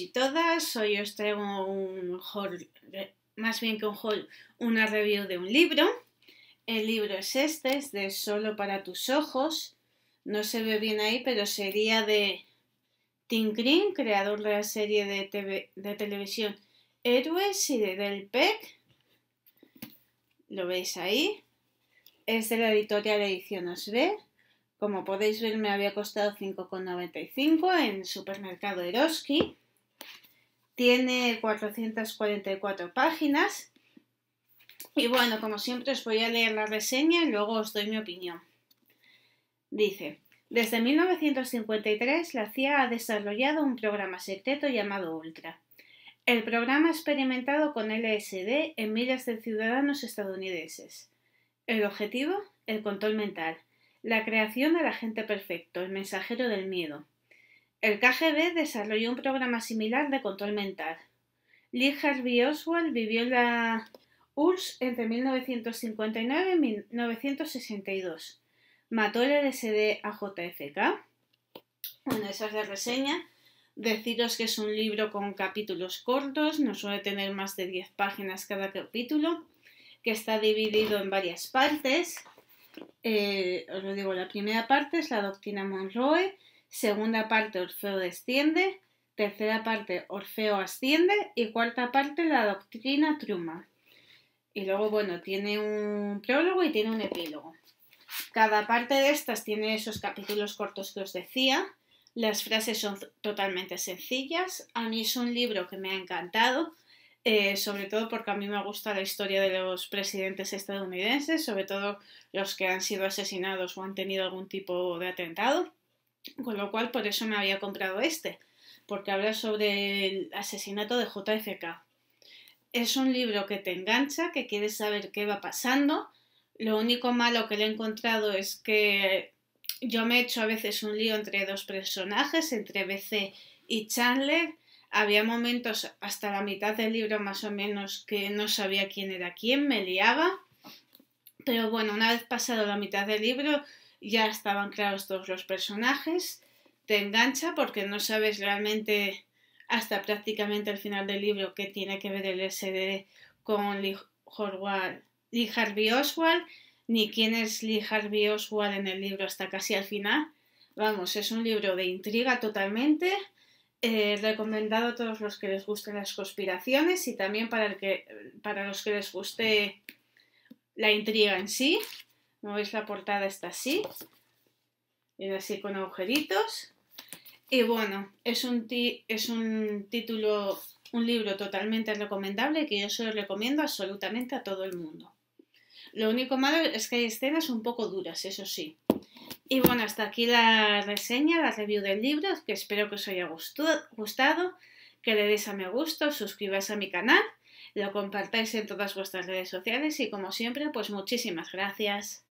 y todas. Hoy os traigo un haul, eh, más bien que un haul, una review de un libro. El libro es este, es de Solo para tus ojos. No se ve bien ahí, pero sería de Tim Green, creador de la serie de, televisión Héroes y de Del Peck. Lo veis ahí. Es de la editorial Ediciones B Como podéis ver, me había costado 5,95 en supermercado Eroski. Tiene 444 páginas. Y bueno, como siempre os voy a leer la reseña y luego os doy mi opinión. Dice, desde 1953 la CIA ha desarrollado un programa secreto llamado Ultra. El programa ha experimentado con LSD en miles de ciudadanos estadounidenses. El objetivo, el control mental, la creación del agente perfecto, el mensajero del miedo, el KGB desarrolló un programa similar de control mental. Lee Harvey Oswald vivió la URSS entre 1959 y 1962. Mató el LSD e a JFK. Bueno, esa es la reseña. Deciros que es un libro con capítulos cortos, no suele tener más de 10 páginas cada capítulo, que está dividido en varias partes. Eh, os lo digo, la primera parte es la doctrina Monroe, segunda parte Orfeo desciende, tercera parte Orfeo asciende y cuarta parte la doctrina truma. Y luego, bueno, tiene un prólogo y tiene un epílogo. Cada parte de estas tiene esos capítulos cortos que os decía. Las frases son totalmente sencillas. A mí es un libro que me ha encantado, eh, sobre todo porque a mí me gusta la historia de los presidentes estadounidenses, sobre todo los que han sido asesinados o han tenido algún tipo de atentado. Con lo cual, por eso me había comprado este, porque habla sobre el asesinato de JFK. Es un libro que te engancha, que quieres saber qué va pasando. Lo único malo que le he encontrado es que yo me he hecho a veces un lío entre dos personajes, entre BC y Chandler. Había momentos hasta la mitad del libro más o menos que no sabía quién era quién, me liaba. Pero bueno, una vez pasado la mitad del libro, ya estaban creados todos los personajes, te engancha porque no sabes realmente hasta prácticamente el final del libro qué tiene que ver el SD con Lee, Harvey Oswald, ni quién es Lee Harvey Oswald en el libro hasta casi al final. Vamos, es un libro de intriga totalmente. Eh, recomendado a todos los que les gusten las conspiraciones y también para los que les guste la intriga en sí. Como veis la portada está así, es así con agujeritos. Y bueno, es un, es un título, un libro totalmente recomendable que yo se lo recomiendo absolutamente a todo el mundo. Lo único malo es que hay escenas un poco duras, eso sí. Y bueno, hasta aquí la reseña, la review del libro, que espero que os haya gustado, que le deis a me gusto, suscribáis a mi canal, lo compartáis en todas vuestras redes sociales y como siempre, pues muchísimas gracias.